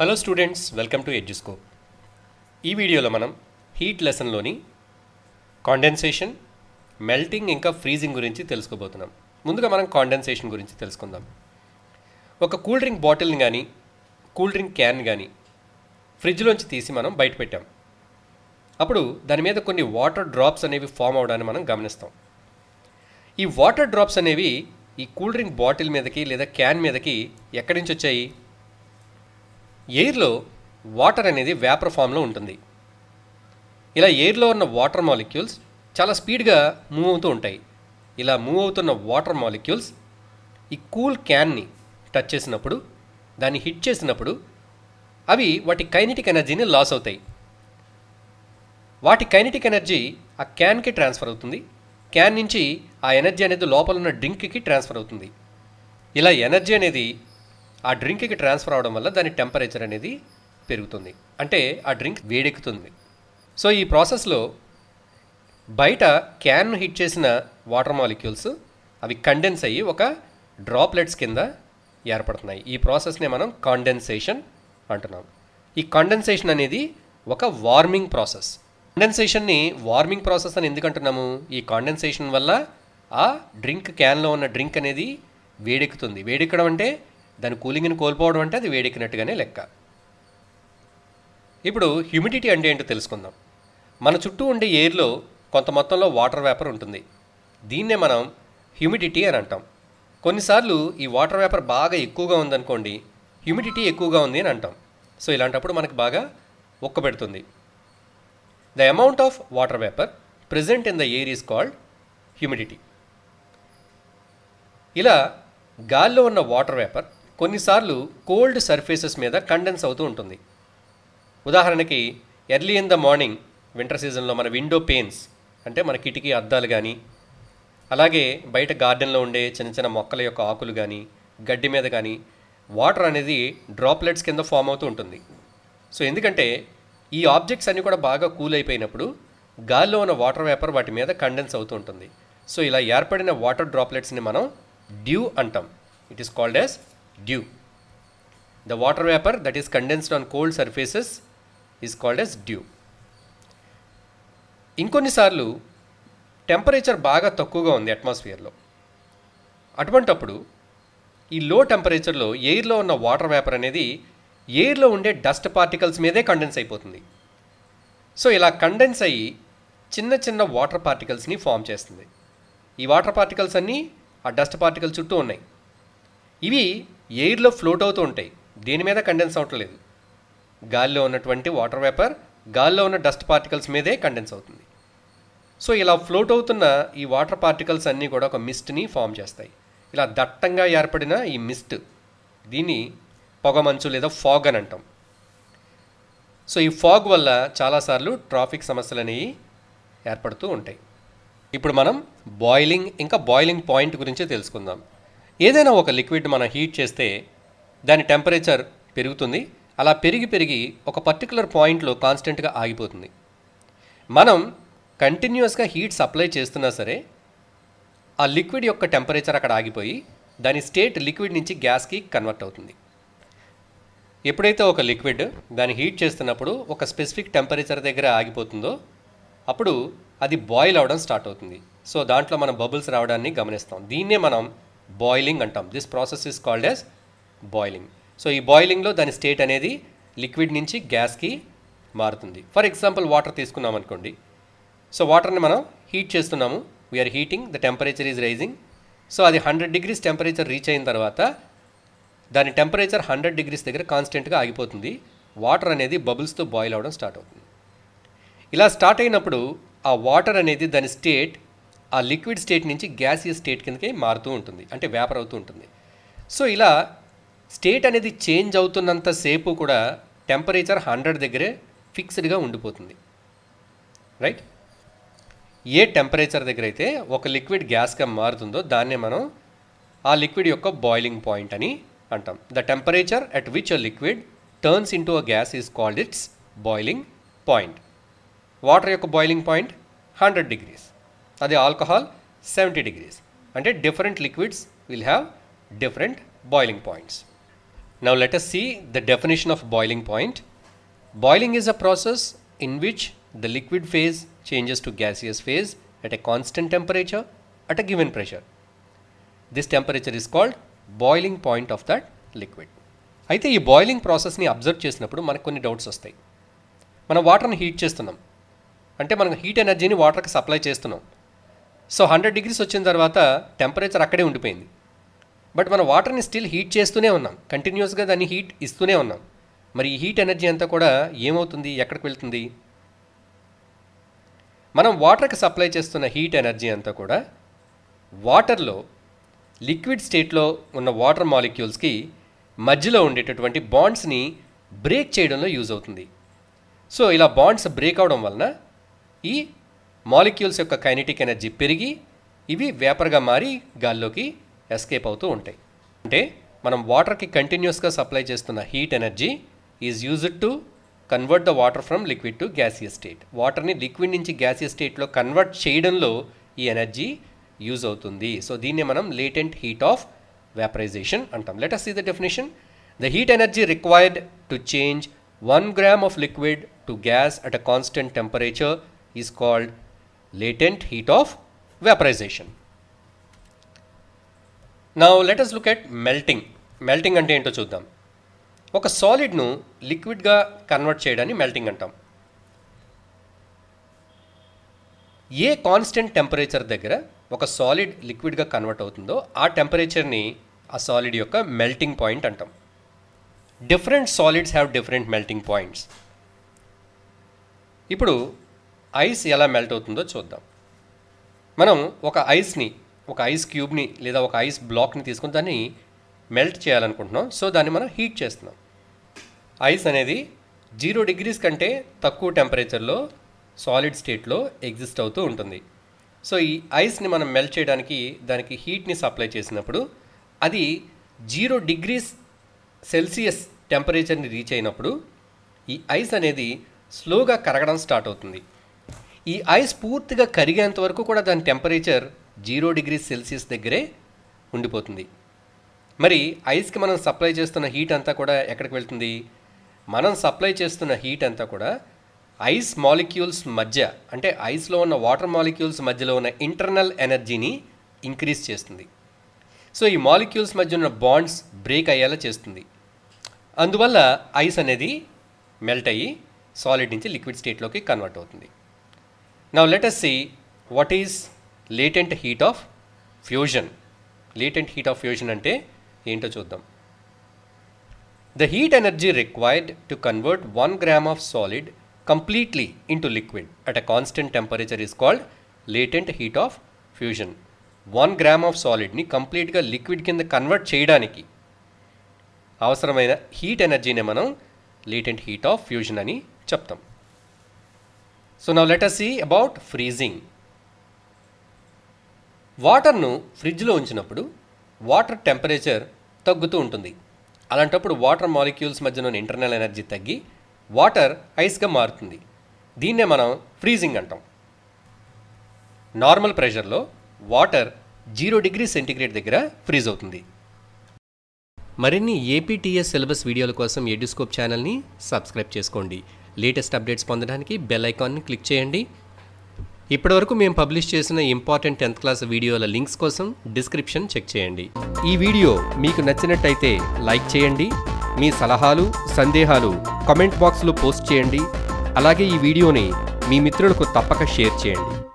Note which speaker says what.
Speaker 1: Hello students welcome to Eduscope ఈ వీడియోలో మనం హీట్ లెసన్లోని కాండెన్సేషన్ మెల్టింగ్ ఇంకా ఫ్రీజింగ్ గురించి తెలుసుకోబోతున్నాం ముందుగా మనం కాండెన్సేషన్ గురించి తెలుసుకుందాం ఒక కూల్ డ్రింక్ బాటిల్ని కానీ కూల్ డ్రింక్ క్యాన్ కానీ ఫ్రిడ్జ్లోంచి తీసి మనం బయట పెట్టాం అప్పుడు దాని మీద కొన్ని వాటర్ డ్రాప్స్ అనేవి ఫామ్ అవడాన్ని మనం గమనిస్తాం ఈ వాటర్ డ్రాప్స్ అనేవి ఈ కూల్ డ్రింక్ బాటిల్ మీదకి లేదా క్యాన్ మీదకి ఎక్కడి నుంచి వచ్చాయి ఎయిర్లో వాటర్ అనేది వేపర్ ఫామ్లో ఉంటుంది ఇలా ఎయిర్లో ఉన్న వాటర్ మాలిక్యూల్స్ చాలా స్పీడ్గా మూవ్ అవుతూ ఉంటాయి ఇలా మూవ్ అవుతున్న వాటర్ మాలిక్యూల్స్ ఈ కూల్ క్యాన్ని టచ్ చేసినప్పుడు దాన్ని హిట్ చేసినప్పుడు అవి వాటి కైనెటిక్ ఎనర్జీని లాస్ అవుతాయి వాటి కైనెటిక్ ఎనర్జీ ఆ క్యాన్కి ట్రాన్స్ఫర్ అవుతుంది క్యాన్ నుంచి ఆ ఎనర్జీ అనేది లోపల ఉన్న డ్రింక్కి ట్రాన్స్ఫర్ అవుతుంది ఇలా ఎనర్జీ అనేది ఆ డ్రింక్కి ట్రాన్స్ఫర్ అవడం వల్ల దాని టెంపరేచర్ అనేది పెరుగుతుంది అంటే ఆ డ్రింక్ వేడెక్కుతుంది సో ఈ ప్రాసెస్లో బయట క్యాన్ హిట్ చేసిన వాటర్ మాలిక్యూల్స్ అవి కండెన్స్ అయ్యి ఒక డ్రాప్లెట్స్ కింద ఏర్పడుతున్నాయి ఈ ప్రాసెస్నే మనం కాండెన్సేషన్ అంటున్నాం ఈ కాండెన్సేషన్ అనేది ఒక వార్మింగ్ ప్రాసెస్ కండెన్సేషన్ని వార్మింగ్ ప్రాసెస్ అని ఎందుకంటున్నాము ఈ కాండెన్సేషన్ వల్ల ఆ డ్రింక్ క్యాన్లో ఉన్న డ్రింక్ అనేది వేడెక్కుతుంది వేడెక్కడం అంటే దాని కూలింగ్ని కోల్పోవడం అంటే అది వేడెక్కినట్టుగానే లెక్క ఇప్పుడు హ్యూమిడిటీ అంటే ఏంటో తెలుసుకుందాం మన చుట్టూ ఉండే ఎయిర్లో కొంత మొత్తంలో వాటర్ వేపర్ ఉంటుంది దీన్నే మనం హ్యూమిడిటీ అని అంటాం కొన్నిసార్లు ఈ వాటర్ వేపర్ బాగా ఎక్కువగా ఉందనుకోండి హ్యూమిడిటీ ఎక్కువగా ఉంది అని అంటాం సో ఇలాంటప్పుడు మనకు బాగా ఉక్కబెడుతుంది the amount of water vapour present in the air is called humidity ఇలా గాల్లో ఉన్న వాటర్ వేపర్ కొన్నిసార్లు కోల్డ్ సర్ఫేసెస్ మీద కండెన్స్ అవుతూ ఉంటుంది ఉదాహరణకి early in the morning winter సీజన్లో మన విండో పెయిన్స్ అంటే మన కిటికీ అద్దాలు కానీ అలాగే బయట గార్డెన్లో ఉండే చిన్న చిన్న మొక్కల యొక్క ఆకులు కానీ గడ్డి మీద కానీ వాటర్ అనేది డ్రాప్లెట్స్ కింద ఫామ్ అవుతూ ఉంటుంది సో ఎందుకంటే ఈ ఆబ్జెక్ట్స్ అన్నీ కూడా బాగా కూల్ అయిపోయినప్పుడు గాల్లో ఉన్న వాటర్ వేపర్ వాటి మీద కండెన్స్ అవుతూ ఉంటుంది సో ఇలా ఏర్పడిన వాటర్ డ్రాప్లెట్స్ని మనం డ్యూ అంటాం it is called as dew the water vapor that is condensed on cold surfaces is called as dew ఇంకొన్నిసార్లు టెంపరేచర్ బాగా తక్కువగా ఉంది అట్మాస్ఫియర్లో అటువంటప్పుడు ఈ లో టెంపరేచర్లో ఎయిర్లో ఉన్న వాటర్ వేపర్ అనేది ఎయిర్లో ఉండే డస్ట్ పార్టికల్స్ మీదే కండెన్స్ అయిపోతుంది సో ఇలా కండెన్స్ అయ్యి చిన్న చిన్న వాటర్ పార్టికల్స్ని ఫామ్ చేస్తుంది ఈ వాటర్ పార్టికల్స్ అన్నీ ఆ డస్ట్ పార్టికల్ చుట్టూ ఉన్నాయి ఇవి ఎయిర్లో ఫ్లోట్ అవుతూ ఉంటాయి దేని మీద కండెన్స్ అవటం లేదు గాలిలో ఉన్నటువంటి వాటర్ వేపర్ గాల్లో ఉన్న డస్ట్ పార్టికల్స్ మీదే కండెన్స్ అవుతుంది సో ఇలా ఫ్లోట్ అవుతున్న ఈ వాటర్ పార్టికల్స్ అన్నీ కూడా ఒక మిస్ట్ని ఫామ్ చేస్తాయి ఇలా దట్టంగా ఏర్పడిన ఈ మిస్ట్ దీన్ని పొగమంచు లేదా ఫాగ్ అని అంటాం సో ఈ ఫాగ్ వల్ల చాలాసార్లు ట్రాఫిక్ సమస్యలు అనేవి ఏర్పడుతూ ఉంటాయి ఇప్పుడు మనం బాయిలింగ్ ఇంకా బాయిలింగ్ పాయింట్ గురించి తెలుసుకుందాం ఏదైనా ఒక లిక్విడ్ మనం హీట్ చేస్తే దాని టెంపరేచర్ పెరుగుతుంది అలా పెరిగి పెరిగి ఒక పర్టికులర్ పాయింట్లో కాన్స్టెంట్గా ఆగిపోతుంది మనం కంటిన్యూస్గా హీట్ సప్లై చేస్తున్నా సరే ఆ లిక్విడ్ యొక్క టెంపరేచర్ అక్కడ ఆగిపోయి దాని స్టేట్ లిక్విడ్ నుంచి గ్యాస్కి కన్వర్ట్ అవుతుంది ఎప్పుడైతే ఒక లిక్విడ్ దాన్ని హీట్ చేస్తున్నప్పుడు ఒక స్పెసిఫిక్ టెంపరేచర్ దగ్గర ఆగిపోతుందో అప్పుడు అది బాయిల్ అవ్వడం స్టార్ట్ అవుతుంది సో దాంట్లో మనం బబుల్స్ రావడాన్ని గమనిస్తాం దీన్నే మనం బాయిలింగ్ అంటాం this process is called as boiling so ఈ బాయిలింగ్లో దాని స్టేట్ అనేది లిక్విడ్ నుంచి గ్యాస్కి మారుతుంది ఫర్ ఎగ్జాంపుల్ వాటర్ తీసుకున్నాం అనుకోండి సో వాటర్ని మనం హీట్ చేస్తున్నాము we're heating the temperature is rising so అది హండ్రెడ్ డిగ్రీస్ టెంపరేచర్ రీచ్ అయిన తర్వాత దాని టెంపరేచర్ హండ్రెడ్ డిగ్రీస్ దగ్గర కాన్స్టెంట్గా ఆగిపోతుంది వాటర్ అనేది బబుల్స్తో బాయిల్ అవ్వడం స్టార్ట్ అవుతుంది ఇలా స్టార్ట్ అయినప్పుడు ఆ వాటర్ అనేది దాని స్టేట్ ఆ లిక్విడ్ స్టేట్ నుంచి గ్యాసియస్ స్టేట్ కిందకి మారుతూ ఉంటుంది అంటే వ్యాపర్ అవుతూ ఉంటుంది సో ఇలా స్టేట్ అనేది చేంజ్ అవుతున్నంతసేపు కూడా టెంపరేచర్ హండ్రెడ్ దగ్గరే ఫిక్స్డ్గా ఉండిపోతుంది రైట్ ఏ టెంపరేచర్ దగ్గర అయితే ఒక లిక్విడ్ గ్యాస్గా మారుతుందో దాన్నే మనం ఆ లిక్విడ్ యొక్క బాయిలింగ్ పాయింట్ అని అంటాం the temperature at which a liquid turns into a gas is called its boiling point water యొక్క బాయిలింగ్ పాయింట్ హండ్రెడ్ డిగ్రీస్ అది ఆల్కహాల్ సెవెంటీ డిగ్రీస్ అంటే different liquids will have different boiling points now let see the definition of boiling point boiling is a process in which the liquid phase changes to gaseous phase at a constant temperature at a given pressure this temperature is called boiling point of that liquid అయితే ఈ boiling ప్రాసెస్ని observe చేసినప్పుడు మనకు కొన్ని doubts వస్తాయి మనం వాటర్ని heat చేస్తున్నాం అంటే మనం హీట్ ఎనర్జీని వాటర్కి సప్లై చేస్తున్నాం సో హండ్రెడ్ డిగ్రీస్ వచ్చిన తర్వాత టెంపరేచర్ అక్కడే ఉండిపోయింది బట్ మన వాటర్ని స్టిల్ హీట్ చేస్తూనే ఉన్నాం కంటిన్యూస్గా దాన్ని హీట్ ఇస్తూనే ఉన్నాం మరి ఈ హీట్ ఎనర్జీ అంతా కూడా ఏమవుతుంది ఎక్కడికి వెళ్తుంది మనం వాటర్కి సప్లై చేస్తున్న హీట్ ఎనర్జీ అంతా కూడా వాటర్లో లిక్విడ్ స్టేట్లో ఉన్న వాటర్ మాలిక్యూల్స్కి మధ్యలో ఉండేటటువంటి బాండ్స్ని బ్రేక్ చేయడంలో యూజ్ అవుతుంది సో ఇలా బాండ్స్ బ్రేక్ అవడం వలన ఈ మాలిక్యూల్స్ యొక్క కైనెటిక్ ఎనర్జీ పెరిగి ఇవి వేపర్గా మారి గాల్లోకి ఎస్కేప్ అవుతూ ఉంటాయి అంటే మనం వాటర్కి కంటిన్యూస్గా సప్లై చేస్తున్న heat energy is used to convert the water from liquid to gaseous state వాటర్ని లిక్విడ్ నుంచి గ్యాసియస్ స్టేట్లో కన్వర్ట్ చేయడంలో ఈ ఎనర్జీ యూజ్ అవుతుంది సో దీన్నే మనం లేటెంట్ హీట్ ఆఫ్ వ్యాపరైజేషన్ అంటాం let us see the definition the heat energy required to change one gram of liquid to gas at a constant temperature is called latent heat of vaporization. Now let us look at melting. Melting అంటే ఏంటో చూద్దాం ఒక సాలిడ్ను లిక్విడ్గా convert చేయడాన్ని melting అంటాం a constant temperature దగ్గర ఒక solid లిక్విడ్గా convert అవుతుందో ఆ టెంపరేచర్ని ఆ సాలిడ్ యొక్క మెల్టింగ్ పాయింట్ అంటాం different solids have different melting points ఇప్పుడు ఐస్ ఎలా మెల్ట్ అవుతుందో చూద్దాం మనం ఒక ఐస్ని ఒక ఐస్ క్యూబ్ని లేదా ఒక ఐస్ బ్లాక్ని తీసుకుని దాన్ని మెల్ట్ చేయాలనుకుంటున్నాం సో దాన్ని మనం హీట్ చేస్తున్నాం ఐస్ అనేది జీరో డిగ్రీస్ కంటే తక్కువ టెంపరేచర్లో సాలిడ్ స్టేట్లో ఎగ్జిస్ట్ అవుతూ ఉంటుంది సో ఈ ఐస్ని మనం మెల్ట్ చేయడానికి దానికి హీట్ని సప్లై చేసినప్పుడు అది జీరో డిగ్రీస్ సెల్సియస్ టెంపరేచర్ని రీచ్ అయినప్పుడు ఈ ఐస్ అనేది స్లోగా కరగడం స్టార్ట్ అవుతుంది ఈ ఐస్ పూర్తిగా కరిగేంత వరకు కూడా దాని టెంపరేచర్ జీరో డిగ్రీ సెల్సియస్ దగ్గరే ఉండిపోతుంది మరి ఐస్కి మనం సప్లై చేస్తున్న హీట్ అంతా కూడా ఎక్కడికి వెళ్తుంది మనం సప్లై చేస్తున్న హీట్ అంతా కూడా ఐస్ మాలిక్యూల్స్ మధ్య అంటే ఐస్లో ఉన్న వాటర్ మాలిక్యూల్స్ మధ్యలో ఉన్న ఇంటర్నల్ ఎనర్జీని ఇంక్రీజ్ చేస్తుంది సో ఈ మాలిక్యూల్స్ మధ్య ఉన్న బాండ్స్ బ్రేక్ అయ్యేలా చేస్తుంది అందువల్ల ఐస్ అనేది మెల్ట్ అయ్యి సాలిడ్ నుంచి లిక్విడ్ స్టేట్లోకి కన్వర్ట్ అవుతుంది Now let us see what is latent heat of fusion. Latent heat of fusion అంటే ఏంటో చూద్దాం The heat energy required to convert 1 gram of solid completely into liquid at a constant temperature is called latent heat of fusion. 1 gram of solidని కంప్లీట్గా liquid కింద convert చేయడానికి అవసరమైన heat ఎనర్జీనే మనం latent heat of fusion అని చెప్తాం so now let see about freezing వాటర్ను ఫ్రిడ్జ్లో ఉంచినప్పుడు వాటర్ టెంపరేచర్ తగ్గుతూ ఉంటుంది అలాంటప్పుడు వాటర్ మాలిక్యూల్స్ మధ్యలోని ఇంటర్నల్ ఎనర్జీ తగ్గి వాటర్ ఐస్గా మారుతుంది దీన్నే మనం ఫ్రీజింగ్ అంటాం నార్మల్ ప్రెషర్లో వాటర్ జీరో డిగ్రీ సెంటిగ్రేడ్ దగ్గర ఫ్రీజ్ అవుతుంది మరిన్ని ఏపీటీఎస్ సిలబస్ వీడియోల కోసం ఎడ్యూస్కోప్ ఛానల్ని సబ్స్క్రైబ్ చేసుకోండి లేటెస్ట్ అప్డేట్స్ పొందడానికి బెల్ ఐకాన్ని క్లిక్ చేయండి ఇప్పటివరకు మేము పబ్లిష్ చేసిన ఇంపార్టెంట్ టెన్త్ క్లాస్ వీడియోల లింక్స్ కోసం డిస్క్రిప్షన్ చెక్ చేయండి ఈ వీడియో మీకు నచ్చినట్టయితే లైక్ చేయండి మీ సలహాలు సందేహాలు కమెంట్ బాక్స్లో పోస్ట్ చేయండి అలాగే ఈ వీడియోని మీ మిత్రులకు తప్పక షేర్ చేయండి